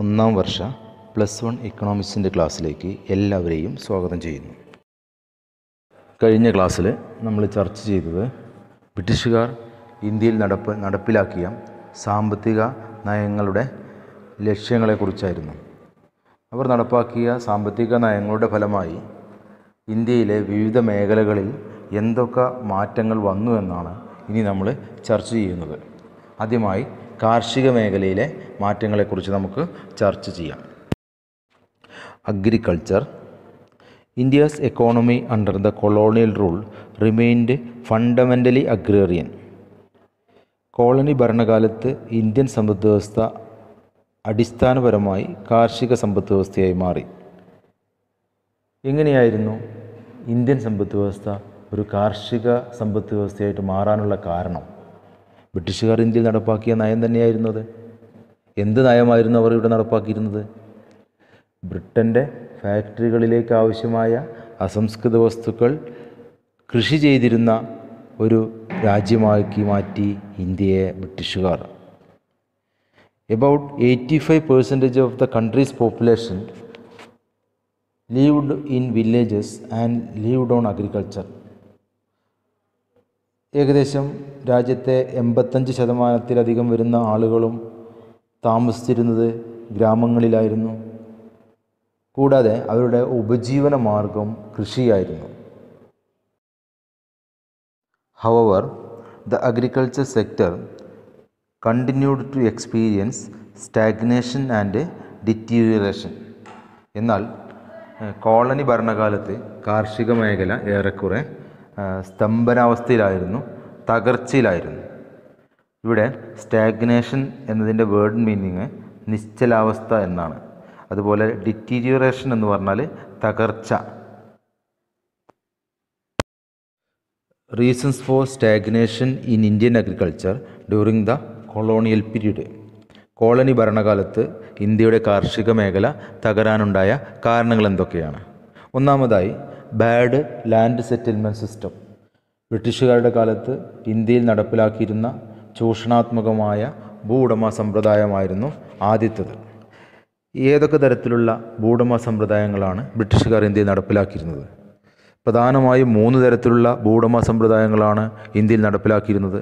ഒന്നാം വർഷ plus one ഇക്കണോമിക്സിൻ്റെ ക്ലാസ്സിലേക്ക് എല്ലാവരെയും സ്വാഗതം ചെയ്യുന്നു കഴിഞ്ഞ ക്ലാസ്സിൽ നമ്മൾ ചർച്ച ചെയ്തത് ബ്രിട്ടീഷുകാർ ഇന്ത്യയിൽ നടപ്പ് നടപ്പിലാക്കിയ സാമ്പത്തിക നയങ്ങളുടെ ലക്ഷ്യങ്ങളെക്കുറിച്ചായിരുന്നു അവർ നടപ്പാക്കിയ സാമ്പത്തിക നയങ്ങളുടെ ഫലമായി ഇന്ത്യയിലെ വിവിധ മേഖലകളിൽ എന്തൊക്കെ മാറ്റങ്ങൾ വന്നു എന്നാണ് ഇനി നമ്മൾ ചർച്ച ചെയ്യുന്നത് ആദ്യമായി കാർഷിക മേഖലയിലെ മാറ്റങ്ങളെക്കുറിച്ച് നമുക്ക് ചർച്ച ചെയ്യാം agriculture India's economy under the colonial rule remained fundamentally agrarian colony ഭരണകാലത്ത് ഇന്ത്യൻ സമ്പദ് വ്യവസ്ഥ അടിസ്ഥാനപരമായി കാർഷിക സമ്പദ് വ്യവസ്ഥയായി മാറി എങ്ങനെയായിരുന്നു ഇന്ത്യൻ സമ്പദ് വ്യവസ്ഥ ഒരു കാർഷിക സമ്പദ് വ്യവസ്ഥയായിട്ട് മാറാനുള്ള കാരണം ബ്രിട്ടീഷുകാർ ഇന്ത്യയിൽ നടപ്പാക്കിയ നയം തന്നെയായിരുന്നു അത് എന്ത് നയമായിരുന്നു അവർ ഇവിടെ നടപ്പാക്കിയിരുന്നത് ബ്രിട്ടൻ്റെ ഫാക്ടറികളിലേക്ക് ആവശ്യമായ അസംസ്കൃത വസ്തുക്കൾ കൃഷി ചെയ്തിരുന്ന ഒരു രാജ്യമാക്കി മാറ്റി ഇന്ത്യയെ ബ്രിട്ടീഷുകാർ about eighty five percentage of the country's population lived in villages and lived on agriculture ഏകദേശം രാജ്യത്തെ എൺപത്തഞ്ച് ശതമാനത്തിലധികം വരുന്ന ആളുകളും താമസിച്ചിരുന്നത് ഗ്രാമങ്ങളിലായിരുന്നു കൂടാതെ അവരുടെ ഉപജീവന മാർഗം കൃഷിയായിരുന്നു however the agriculture sector continued to experience stagnation and deterioration എന്നാൽ കോളനി ഭരണകാലത്ത് കാർഷിക മേഖല ഏറെക്കുറെ സ്തംഭനാവസ്ഥയിലായിരുന്നു തകർച്ചയിലായിരുന്നു ഇവിടെ സ്റ്റാഗ്നേഷൻ എന്നതിൻ്റെ വേർഡ് മീനിങ് നിശ്ചലാവസ്ഥ എന്നാണ് അതുപോലെ ഡിറ്റീരിയറേഷൻ എന്ന് പറഞ്ഞാൽ തകർച്ച reasons for stagnation in Indian agriculture during the colonial period colony ഭരണകാലത്ത് ഇന്ത്യയുടെ കാർഷിക മേഖല തകരാനുണ്ടായ കാരണങ്ങൾ എന്തൊക്കെയാണ് ഒന്നാമതായി ബാഡ് ലാൻഡ് സെറ്റിൽമെൻറ്റ് സിസ്റ്റം ബ്രിട്ടീഷുകാരുടെ കാലത്ത് ഇന്ത്യയിൽ നടപ്പിലാക്കിയിരുന്ന ചൂഷണാത്മകമായ ഭൂ ഉടമ സമ്പ്രദായമായിരുന്നു ആദ്യത്തത് ഏതൊക്കെ തരത്തിലുള്ള ഭൂടമ സമ്പ്രദായങ്ങളാണ് ബ്രിട്ടീഷുകാർ ഇന്ത്യയിൽ നടപ്പിലാക്കിയിരുന്നത് പ്രധാനമായും മൂന്ന് തരത്തിലുള്ള ഭൂടമ സമ്പ്രദായങ്ങളാണ് ഇന്ത്യയിൽ നടപ്പിലാക്കിയിരുന്നത്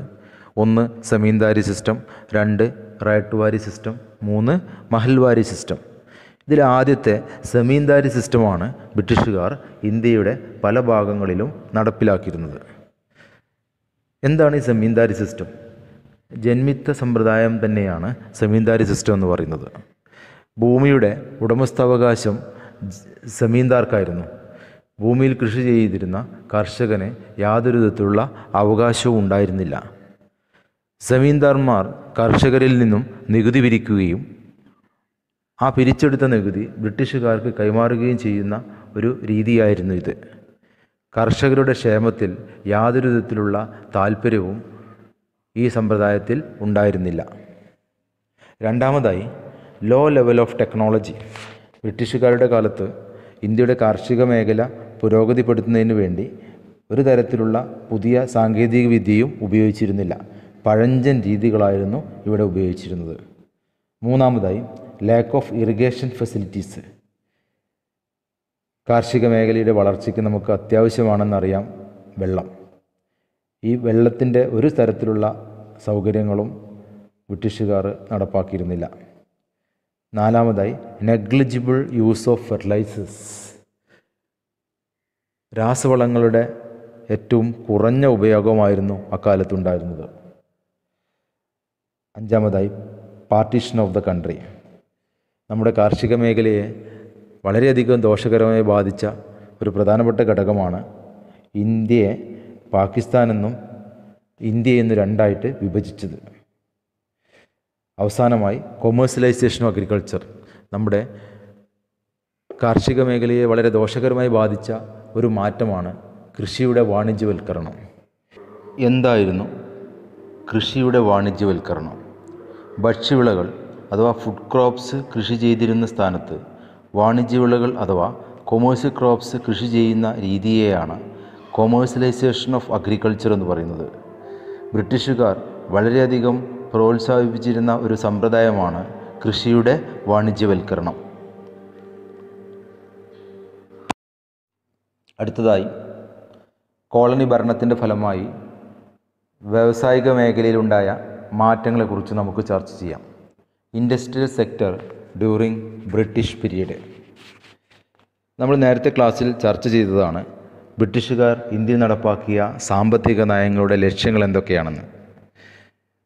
ഒന്ന് സമീന്ദാരി സിസ്റ്റം രണ്ട് റയട്ടുവാരി സിസ്റ്റം മൂന്ന് മഹൽവാരി സിസ്റ്റം ഇതിൽ ആദ്യത്തെ സമീന്ദാരി സിസ്റ്റമാണ് ബ്രിട്ടീഷുകാർ ഇന്ത്യയുടെ പല ഭാഗങ്ങളിലും നടപ്പിലാക്കിയിരുന്നത് എന്താണ് ഈ സമീന്ദാരി സിസ്റ്റം ജന്മിത്ത സമ്പ്രദായം തന്നെയാണ് സമീന്ദാരി സിസ്റ്റം എന്ന് പറയുന്നത് ഭൂമിയുടെ ഉടമസ്ഥാവകാശം സമീന്ദാർക്കായിരുന്നു ഭൂമിയിൽ കൃഷി ചെയ്തിരുന്ന കർഷകന് യാതൊരു വിധത്തിലുള്ള അവകാശവും ഉണ്ടായിരുന്നില്ല സമീന്ദാർമാർ കർഷകരിൽ നിന്നും നികുതി പിരിക്കുകയും ആ പിരിച്ചെടുത്ത നികുതി ബ്രിട്ടീഷുകാർക്ക് കൈമാറുകയും ചെയ്യുന്ന ഒരു രീതിയായിരുന്നു ഇത് കർഷകരുടെ ക്ഷേമത്തിൽ യാതൊരു വിധത്തിലുള്ള താല്പര്യവും ഈ സമ്പ്രദായത്തിൽ ഉണ്ടായിരുന്നില്ല രണ്ടാമതായി ലോ ലെവൽ ഓഫ് ടെക്നോളജി ബ്രിട്ടീഷുകാരുടെ കാലത്ത് ഇന്ത്യയുടെ കാർഷിക മേഖല പുരോഗതിപ്പെടുത്തുന്നതിന് വേണ്ടി ഒരു തരത്തിലുള്ള പുതിയ സാങ്കേതിക വിദ്യയും ഉപയോഗിച്ചിരുന്നില്ല പഴഞ്ചൻ രീതികളായിരുന്നു ഇവിടെ ഉപയോഗിച്ചിരുന്നത് മൂന്നാമതായി ലാക്ക് ഓഫ് ഇറിഗേഷൻ ഫെസിലിറ്റീസ് കാർഷിക മേഖലയുടെ വളർച്ചയ്ക്ക് നമുക്ക് അത്യാവശ്യമാണെന്നറിയാം വെള്ളം ഈ വെള്ളത്തിൻ്റെ ഒരു തരത്തിലുള്ള സൗകര്യങ്ങളും ബ്രിട്ടീഷുകാർ നടപ്പാക്കിയിരുന്നില്ല നാലാമതായി നെഗ്ലിജിബിൾ യൂസ് ഓഫ് ഫെർട്ടിലൈസേഴ്സ് രാസവളങ്ങളുടെ ഏറ്റവും കുറഞ്ഞ ഉപയോഗമായിരുന്നു അക്കാലത്തുണ്ടായിരുന്നത് അഞ്ചാമതായി പാർട്ടീഷൻ ഓഫ് ദ കൺട്രി നമ്മുടെ കാർഷിക മേഖലയെ വളരെയധികം ദോഷകരമായി ബാധിച്ച ഒരു പ്രധാനപ്പെട്ട ഘടകമാണ് ഇന്ത്യയെ പാകിസ്ഥാനെന്നും ഇന്ത്യ എന്ന് രണ്ടായിട്ട് വിഭജിച്ചത് അവസാനമായി കൊമേഴ്സ്യലൈസേഷൻ ഓഫ് അഗ്രികൾച്ചർ നമ്മുടെ കാർഷിക മേഖലയെ വളരെ ദോഷകരമായി ബാധിച്ച ഒരു മാറ്റമാണ് കൃഷിയുടെ വാണിജ്യവൽക്കരണം എന്തായിരുന്നു കൃഷിയുടെ വാണിജ്യവൽക്കരണം ഭക്ഷ്യവിളകൾ അഥവാ ഫുഡ് ക്രോപ്സ് കൃഷി ചെയ്തിരുന്ന സ്ഥാനത്ത് വാണിജ്യവിളകൾ അഥവാ കൊമേഴ്സ്യൽ ക്രോപ്സ് കൃഷി ചെയ്യുന്ന രീതിയെയാണ് കൊമേഴ്സ്യലൈസേഷൻ ഓഫ് അഗ്രികൾച്ചർ എന്ന് പറയുന്നത് ബ്രിട്ടീഷുകാർ വളരെയധികം പ്രോത്സാഹിപ്പിച്ചിരുന്ന ഒരു സമ്പ്രദായമാണ് കൃഷിയുടെ വാണിജ്യവൽക്കരണം അടുത്തതായി കോളനി ഭരണത്തിൻ്റെ ഫലമായി വ്യാവസായിക മേഖലയിലുണ്ടായ മാറ്റങ്ങളെക്കുറിച്ച് നമുക്ക് ചർച്ച ചെയ്യാം industrial sector during British period നമ്മൾ നേരത്തെ ക്ലാസ്സിൽ ചർച്ച ചെയ്തതാണ് ബ്രിട്ടീഷുകാർ ഇന്ത്യയിൽ നടപ്പാക്കിയ സാമ്പത്തിക നയങ്ങളുടെ ലക്ഷ്യങ്ങൾ എന്തൊക്കെയാണെന്ന്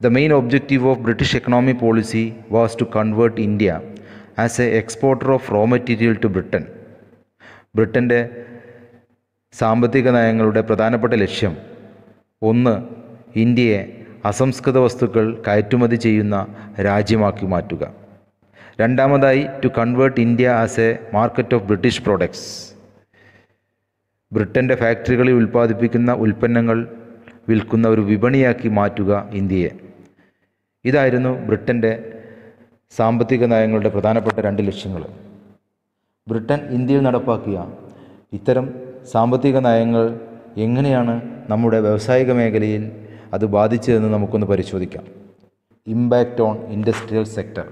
the main objective of British economy policy was to convert India as a exporter of raw material to Britain ബ്രിട്ടൻ്റെ സാമ്പത്തിക നയങ്ങളുടെ പ്രധാനപ്പെട്ട ലക്ഷ്യം ഒന്ന് ഇന്ത്യയെ അസംസ്കൃത വസ്തുക്കൾ കയറ്റുമതി ചെയ്യുന്ന രാജ്യമാക്കി മാറ്റുക രണ്ടാമതായി to convert India as a market of British products ബ്രിട്ടൻ്റെ ഫാക്ടറികളിൽ ഉൽപ്പാദിപ്പിക്കുന്ന ഉൽപ്പന്നങ്ങൾ വിൽക്കുന്ന ഒരു വിപണിയാക്കി മാറ്റുക ഇന്ത്യയെ ഇതായിരുന്നു ബ്രിട്ടൻ്റെ സാമ്പത്തിക നയങ്ങളുടെ പ്രധാനപ്പെട്ട രണ്ട് ലക്ഷ്യങ്ങൾ ബ്രിട്ടൻ ഇന്ത്യയിൽ നടപ്പാക്കിയ ഇത്തരം സാമ്പത്തിക നയങ്ങൾ എങ്ങനെയാണ് നമ്മുടെ വ്യാവസായിക മേഖലയിൽ അത് ബാധിച്ചതെന്ന് നമുക്കൊന്ന് പരിശോധിക്കാം impact on industrial sector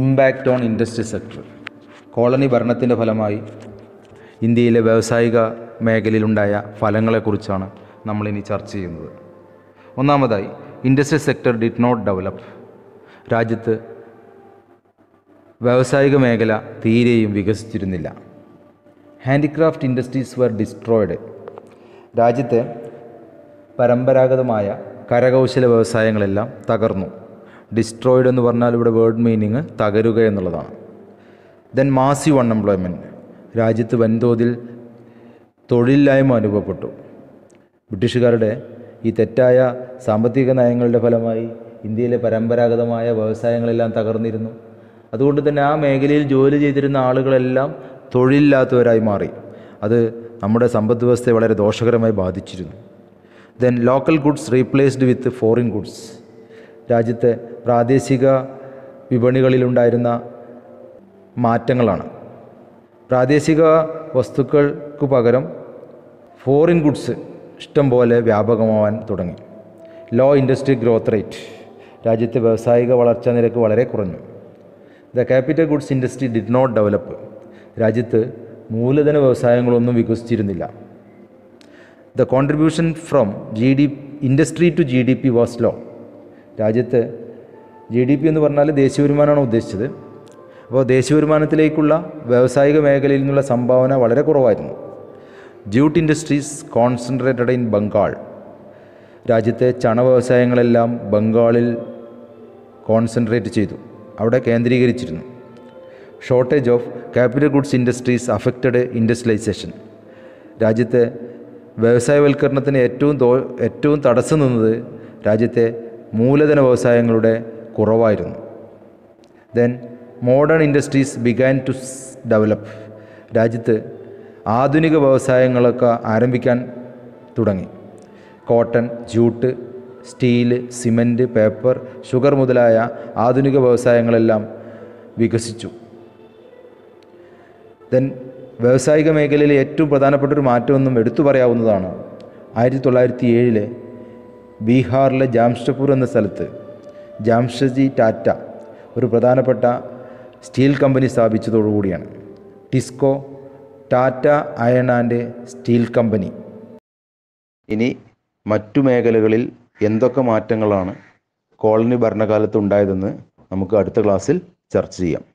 impact on industry sector colony ഭരണത്തിൻ്റെ ഫലമായി ഇന്ത്യയിലെ വ്യാവസായിക മേഖലയിലുണ്ടായ ഫലങ്ങളെക്കുറിച്ചാണ് നമ്മളിനി ചർച്ച ചെയ്യുന്നത് ഒന്നാമതായി industry sector did not develop രാജ്യത്ത് വ്യാവസായിക മേഖല തീരെയും വികസിച്ചിരുന്നില്ല ഹാൻഡിക്രാഫ്റ്റ് ഇൻഡസ്ട്രീസ് വെർ ഡിസ്ട്രോയിഡ് രാജ്യത്തെ പരമ്പരാഗതമായ കരകൗശല വ്യവസായങ്ങളെല്ലാം തകർന്നു ഡിസ്ട്രോയിഡ് എന്ന് പറഞ്ഞാൽ ഇവിടെ വേർഡ് മീനിങ് തകരുക എന്നുള്ളതാണ് ദെൻ മാസീവ് അൺഎംപ്ലോയ്മെൻറ്റ് രാജ്യത്ത് വൻതോതിൽ തൊഴിലില്ലായ്മ അനുഭവപ്പെട്ടു ബ്രിട്ടീഷുകാരുടെ ഈ തെറ്റായ സാമ്പത്തിക നയങ്ങളുടെ ഫലമായി ഇന്ത്യയിലെ പരമ്പരാഗതമായ വ്യവസായങ്ങളെല്ലാം തകർന്നിരുന്നു അതുകൊണ്ട് തന്നെ ആ മേഖലയിൽ ജോലി ചെയ്തിരുന്ന ആളുകളെല്ലാം തൊഴിലില്ലാത്തവരായി മാറി അത് നമ്മുടെ സമ്പദ് വ്യവസ്ഥയെ വളരെ ദോഷകരമായി ബാധിച്ചിരുന്നു then local goods replaced with foreign goods രാജ്യത്തെ പ്രാദേശിക വിപണികളിലുണ്ടായിരുന്ന മാറ്റങ്ങളാണ് പ്രാദേശിക വസ്തുക്കൾക്ക് പകരം ഫോറിൻ ഗുഡ്സ് ഇഷ്ടം പോലെ വ്യാപകമാവാൻ തുടങ്ങി ലോ ഇൻഡസ്ട്രി ഗ്രോത്ത് റേറ്റ് രാജ്യത്തെ വ്യാവസായിക വളർച്ചാ നിരക്ക് വളരെ കുറഞ്ഞു the capital goods industry did not develop രാജ്യത്ത് മൂലധന വ്യവസായങ്ങളൊന്നും വികസിച്ചിരുന്നില്ല the contribution from G D industry to G D P was low രാജ്യത്ത് ജി ഡി പി എന്ന് പറഞ്ഞാൽ ദേശീയ വരുമാനമാണ് ഉദ്ദേശിച്ചത് അപ്പോൾ ദേശീയ വരുമാനത്തിലേക്കുള്ള വ്യാവസായിക മേഖലയിൽ നിന്നുള്ള സംഭാവന വളരെ കുറവായിരുന്നു jute industries concentrated in Bengal രാജ്യത്തെ ചണ വ്യവസായങ്ങളെല്ലാം ബംഗാളിൽ കോൺസെൻട്രേറ്റ് ചെയ്തു അവിടെ കേന്ദ്രീകരിച്ചിരുന്നു shortage of capital goods industries affected industrialisation രാജ്യത്തെ വ്യവസായവൽക്കരണത്തിന് ഏറ്റവും തോ ഏറ്റവും തടസ്സം നിന്നത് രാജ്യത്തെ മൂലധന വ്യവസായങ്ങളുടെ കുറവായിരുന്നു then modern industries began to develop രാജ്യത്ത് ആധുനിക വ്യവസായങ്ങളൊക്കെ ആരംഭിക്കാൻ തുടങ്ങി cotton jute steel cement paper sugar മുതലായ ആധുനിക വ്യവസായങ്ങളെല്ലാം വികസിച്ചു ദെൻ വ്യാവസായിക മേഖലയിലെ ഏറ്റവും പ്രധാനപ്പെട്ട ഒരു മാറ്റമെന്നും എടുത്തു പറയാവുന്നതാണ് ആയിരത്തി തൊള്ളായിരത്തി ഏഴിലെ ബീഹാറിലെ ജാംഷഡ്പൂർ എന്ന സ്ഥലത്ത് ജാംഷജി ടാറ്റ ഒരു പ്രധാനപ്പെട്ട സ്റ്റീൽ കമ്പനി സ്ഥാപിച്ചതോടുകൂടിയാണ് TISCO Tata iron and steel company ഇനി മറ്റു മേഖലകളിൽ എന്തൊക്കെ മാറ്റങ്ങളാണ് കോളനി ഭരണകാലത്ത് ഉണ്ടായതെന്ന് നമുക്ക് അടുത്ത ക്ലാസ്സിൽ ചർച്ച ചെയ്യാം